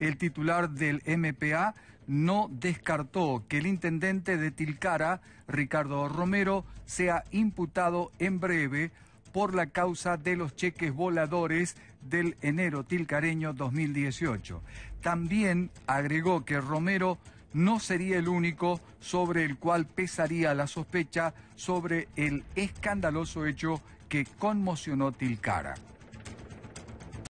El titular del MPA no descartó que el intendente de Tilcara, Ricardo Romero, sea imputado en breve por la causa de los cheques voladores del enero tilcareño 2018. También agregó que Romero no sería el único sobre el cual pesaría la sospecha sobre el escandaloso hecho que conmocionó Tilcara.